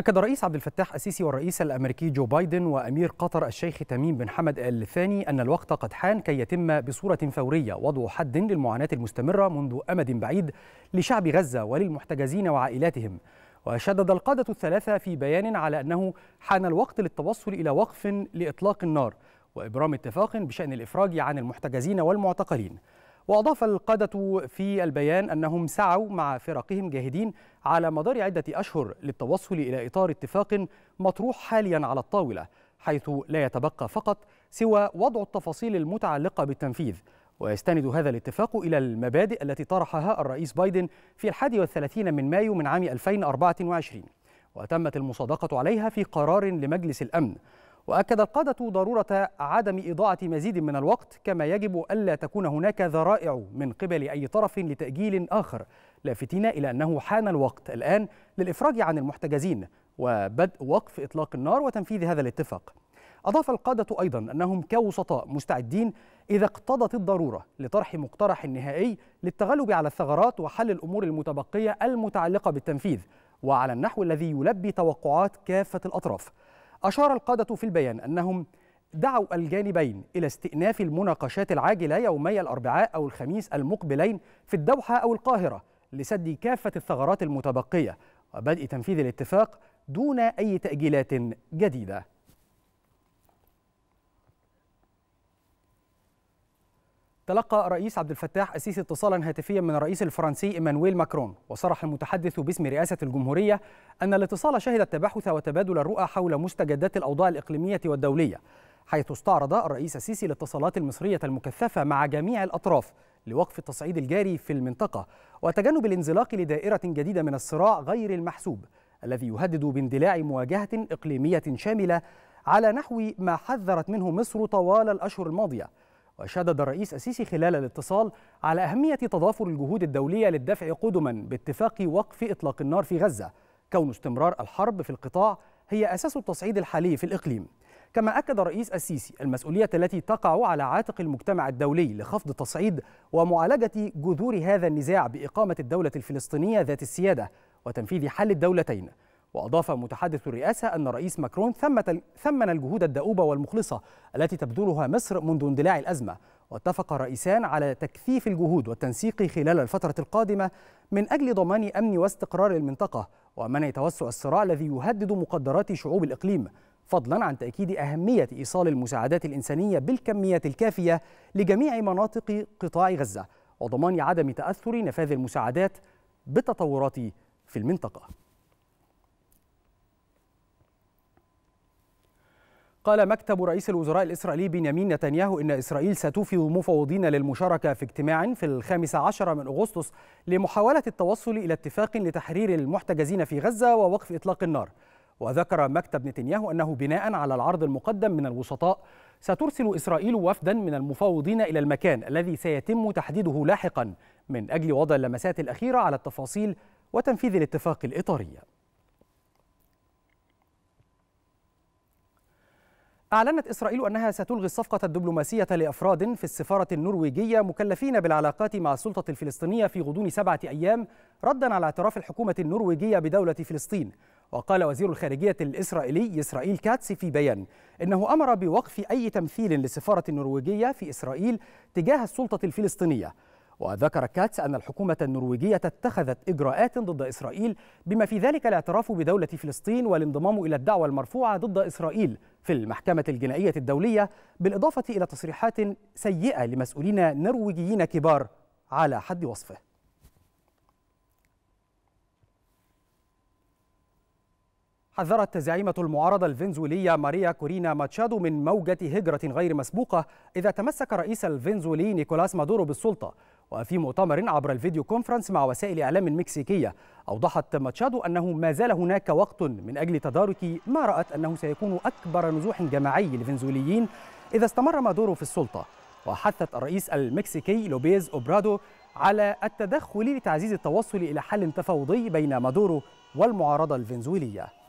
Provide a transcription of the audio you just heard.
أكد الرئيس عبد الفتاح السيسي والرئيس الأمريكي جو بايدن وأمير قطر الشيخ تميم بن حمد آل ثاني أن الوقت قد حان كي يتم بصورة فورية وضع حد للمعاناة المستمرة منذ أمد بعيد لشعب غزة وللمحتجزين وعائلاتهم وشدد القادة الثلاثة في بيان على أنه حان الوقت للتوصل إلى وقف لإطلاق النار وإبرام اتفاق بشأن الإفراج عن المحتجزين والمعتقلين وأضاف القادة في البيان أنهم سعوا مع فرقهم جاهدين على مدار عدة أشهر للتوصل إلى إطار اتفاق مطروح حاليا على الطاولة حيث لا يتبقى فقط سوى وضع التفاصيل المتعلقة بالتنفيذ ويستند هذا الاتفاق إلى المبادئ التي طرحها الرئيس بايدن في الحادي والثلاثين من مايو من عام 2024 وتمت المصادقة عليها في قرار لمجلس الأمن وأكد القادة ضرورة عدم إضاعة مزيد من الوقت كما يجب ألا تكون هناك ذرائع من قبل أي طرف لتأجيل آخر لافتين إلى أنه حان الوقت الآن للإفراج عن المحتجزين وبدء وقف إطلاق النار وتنفيذ هذا الاتفاق أضاف القادة أيضا أنهم كوسطاء مستعدين إذا اقتضت الضرورة لطرح مقترح نهائي للتغلب على الثغرات وحل الأمور المتبقية المتعلقة بالتنفيذ وعلى النحو الذي يلبي توقعات كافة الأطراف أشار القادة في البيان أنهم دعوا الجانبين إلى استئناف المناقشات العاجلة يومي الأربعاء أو الخميس المقبلين في الدوحة أو القاهرة لسد كافة الثغرات المتبقية وبدء تنفيذ الاتفاق دون أي تأجيلات جديدة تلقى رئيس عبد الفتاح السيسي اتصالا هاتفيا من الرئيس الفرنسي ايمانويل ماكرون وصرح المتحدث باسم رئاسه الجمهوريه ان الاتصال شهد التباحث وتبادل الرؤى حول مستجدات الاوضاع الاقليميه والدوليه حيث استعرض الرئيس السيسي الاتصالات المصريه المكثفه مع جميع الاطراف لوقف التصعيد الجاري في المنطقه وتجنب الانزلاق لدائره جديده من الصراع غير المحسوب الذي يهدد باندلاع مواجهه اقليميه شامله على نحو ما حذرت منه مصر طوال الاشهر الماضيه وشدد الرئيس السيسي خلال الاتصال على أهمية تضافر الجهود الدولية للدفع قدما باتفاق وقف إطلاق النار في غزة كون استمرار الحرب في القطاع هي أساس التصعيد الحالي في الإقليم كما أكد الرئيس السيسي المسؤولية التي تقع على عاتق المجتمع الدولي لخفض التصعيد ومعالجة جذور هذا النزاع بإقامة الدولة الفلسطينية ذات السيادة وتنفيذ حل الدولتين وأضاف متحدث الرئاسة أن الرئيس ماكرون ثمن الجهود الدؤوبة والمخلصة التي تبذلها مصر منذ اندلاع الأزمة واتفق الرئيسان على تكثيف الجهود والتنسيق خلال الفترة القادمة من أجل ضمان أمن واستقرار المنطقة ومنع توسع الصراع الذي يهدد مقدرات شعوب الإقليم فضلا عن تأكيد أهمية إيصال المساعدات الإنسانية بالكمية الكافية لجميع مناطق قطاع غزة وضمان عدم تأثر نفاذ المساعدات بالتطورات في المنطقة قال مكتب رئيس الوزراء الإسرائيلي بنيامين نتنياهو إن إسرائيل ستوفي مفوضين للمشاركة في اجتماع في الخامس عشر من أغسطس لمحاولة التوصل إلى اتفاق لتحرير المحتجزين في غزة ووقف إطلاق النار وذكر مكتب نتنياهو أنه بناء على العرض المقدم من الوسطاء سترسل إسرائيل وفدا من المفاوضين إلى المكان الذي سيتم تحديده لاحقا من أجل وضع اللمسات الأخيرة على التفاصيل وتنفيذ الاتفاق الإطاري أعلنت إسرائيل أنها ستلغي الصفقة الدبلوماسية لأفراد في السفارة النرويجية مكلفين بالعلاقات مع السلطة الفلسطينية في غضون سبعة أيام ردا على اعتراف الحكومة النرويجية بدولة فلسطين وقال وزير الخارجية الإسرائيلي إسرائيل كاتس في بيان إنه أمر بوقف أي تمثيل للسفارة النرويجية في إسرائيل تجاه السلطة الفلسطينية وذكر كاتس أن الحكومة النرويجية اتخذت إجراءات ضد إسرائيل بما في ذلك الاعتراف بدولة فلسطين والانضمام إلى الدعوة المرفوعة ضد إسرائيل في المحكمة الجنائية الدولية بالإضافة إلى تصريحات سيئة لمسؤولين نرويجيين كبار على حد وصفه حذرت زعيمة المعارضة الفنزويلية ماريا كورينا ماتشادو من موجة هجرة غير مسبوقة إذا تمسك رئيس الفنزويلي نيكولاس مادورو بالسلطة وفي مؤتمر عبر الفيديو كونفرنس مع وسائل إعلام مكسيكية أوضحت ماتشادو أنه ما زال هناك وقت من أجل تدارك ما رأت أنه سيكون أكبر نزوح جماعي للفنزويليين إذا استمر مادورو في السلطة وحثت الرئيس المكسيكي لوبيز أوبرادو على التدخل لتعزيز التوصل إلى حل تفاوضي بين مادورو والمعارضة الفنزويلية